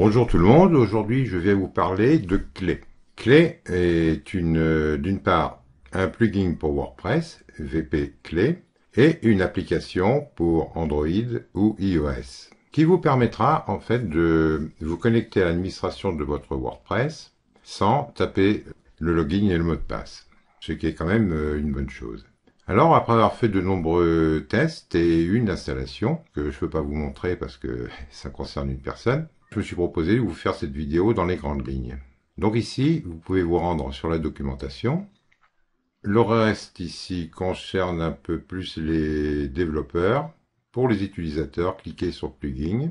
Bonjour tout le monde, aujourd'hui je vais vous parler de Clé. Clé est une euh, d'une part un plugin pour WordPress, VP Clé, et une application pour Android ou iOS qui vous permettra en fait de vous connecter à l'administration de votre WordPress sans taper le login et le mot de passe, ce qui est quand même euh, une bonne chose. Alors, après avoir fait de nombreux tests et une installation, que je ne peux pas vous montrer parce que ça concerne une personne, je me suis proposé de vous faire cette vidéo dans les grandes lignes. Donc ici, vous pouvez vous rendre sur la documentation. Le reste ici concerne un peu plus les développeurs. Pour les utilisateurs, cliquez sur plugin.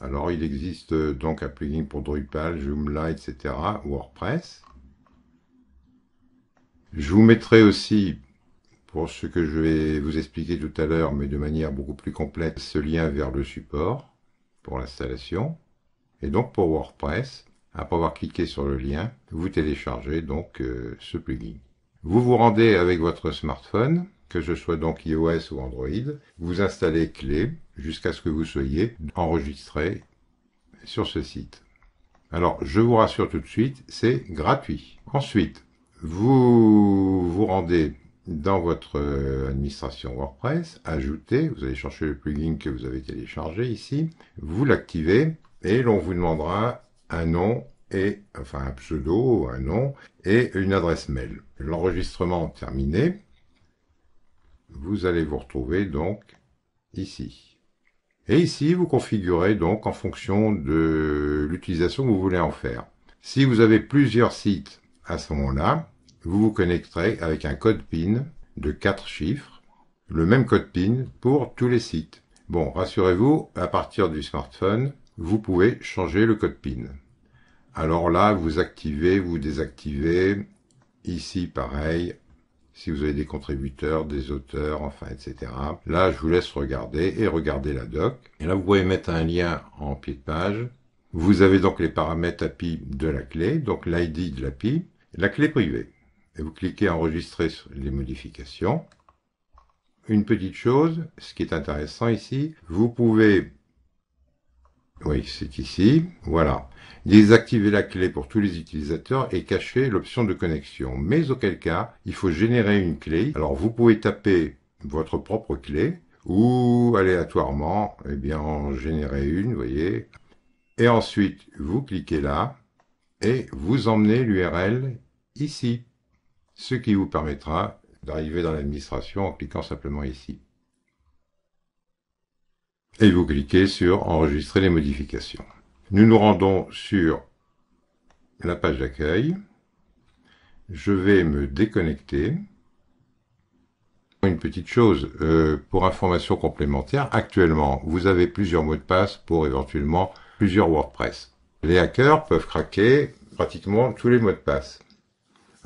Alors il existe euh, donc un plugin pour Drupal, Joomla, etc. WordPress. Je vous mettrai aussi, pour ce que je vais vous expliquer tout à l'heure, mais de manière beaucoup plus complète, ce lien vers le support l'installation. Et donc pour WordPress, après avoir cliqué sur le lien, vous téléchargez donc euh, ce plugin. Vous vous rendez avec votre smartphone, que ce soit donc iOS ou Android, vous installez clé jusqu'à ce que vous soyez enregistré sur ce site. Alors, je vous rassure tout de suite, c'est gratuit. Ensuite, vous vous rendez dans votre euh, administration WordPress, ajoutez, vous allez chercher le plugin que vous avez téléchargé ici, vous l'activez et l'on vous demandera un nom et, enfin un pseudo, un nom et une adresse mail. L'enregistrement terminé, vous allez vous retrouver donc ici. Et ici, vous configurez donc en fonction de l'utilisation que vous voulez en faire. Si vous avez plusieurs sites à ce moment-là, vous vous connecterez avec un code PIN de 4 chiffres, le même code PIN pour tous les sites. Bon, rassurez-vous, à partir du smartphone, vous pouvez changer le code PIN. Alors là, vous activez, vous désactivez. Ici, pareil, si vous avez des contributeurs, des auteurs, enfin, etc. Là, je vous laisse regarder et regarder la doc. Et là, vous pouvez mettre un lien en pied de page. Vous avez donc les paramètres API de la clé, donc l'ID de l'API, la clé privée et vous cliquez enregistrer les modifications. Une petite chose, ce qui est intéressant ici, vous pouvez, oui c'est ici, voilà, désactiver la clé pour tous les utilisateurs et cacher l'option de connexion. Mais auquel cas, il faut générer une clé. Alors vous pouvez taper votre propre clé ou aléatoirement, eh bien, en générer une, vous voyez. Et ensuite, vous cliquez là et vous emmenez l'URL ici ce qui vous permettra d'arriver dans l'administration en cliquant simplement ici. Et vous cliquez sur « Enregistrer les modifications ». Nous nous rendons sur la page d'accueil. Je vais me déconnecter. Une petite chose, euh, pour information complémentaire, actuellement, vous avez plusieurs mots de passe pour éventuellement plusieurs WordPress. Les hackers peuvent craquer pratiquement tous les mots de passe.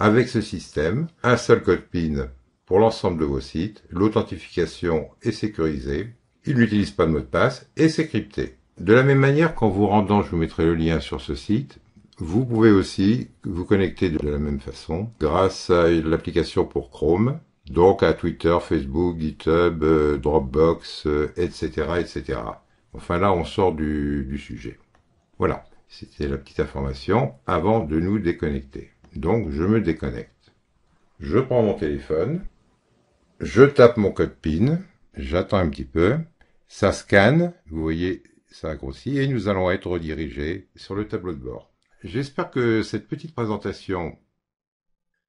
Avec ce système, un seul code PIN pour l'ensemble de vos sites, l'authentification est sécurisée, il n'utilise pas de mot de passe et c'est crypté. De la même manière, quand vous rendant, je vous mettrai le lien sur ce site, vous pouvez aussi vous connecter de la même façon grâce à l'application pour Chrome, donc à Twitter, Facebook, GitHub, euh, Dropbox, etc., euh, etc. Enfin là, on sort du sujet. Voilà, c'était la petite information avant de nous déconnecter. Donc je me déconnecte. Je prends mon téléphone, je tape mon code PIN, j'attends un petit peu, ça scanne, vous voyez, ça a et nous allons être redirigés sur le tableau de bord. J'espère que cette petite présentation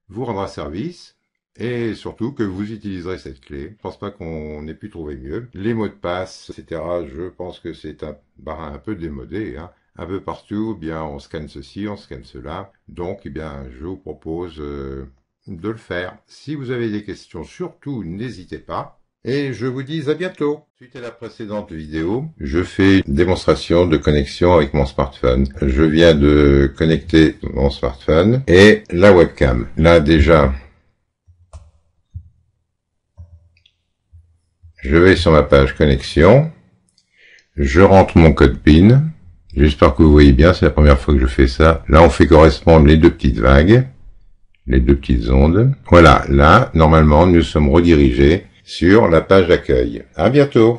vous rendra service et surtout que vous utiliserez cette clé. Je ne pense pas qu'on ait pu trouver mieux. Les mots de passe, etc. Je pense que c'est un bah, un peu démodé. Hein un peu partout, bien on scanne ceci, on scanne cela. Donc eh bien je vous propose euh, de le faire. Si vous avez des questions, surtout n'hésitez pas. Et je vous dis à bientôt. Suite à la précédente vidéo, je fais une démonstration de connexion avec mon smartphone. Je viens de connecter mon smartphone et la webcam. Là déjà, je vais sur ma page connexion. Je rentre mon code PIN. J'espère que vous voyez bien, c'est la première fois que je fais ça. Là, on fait correspondre les deux petites vagues, les deux petites ondes. Voilà, là, normalement, nous sommes redirigés sur la page d'accueil. À bientôt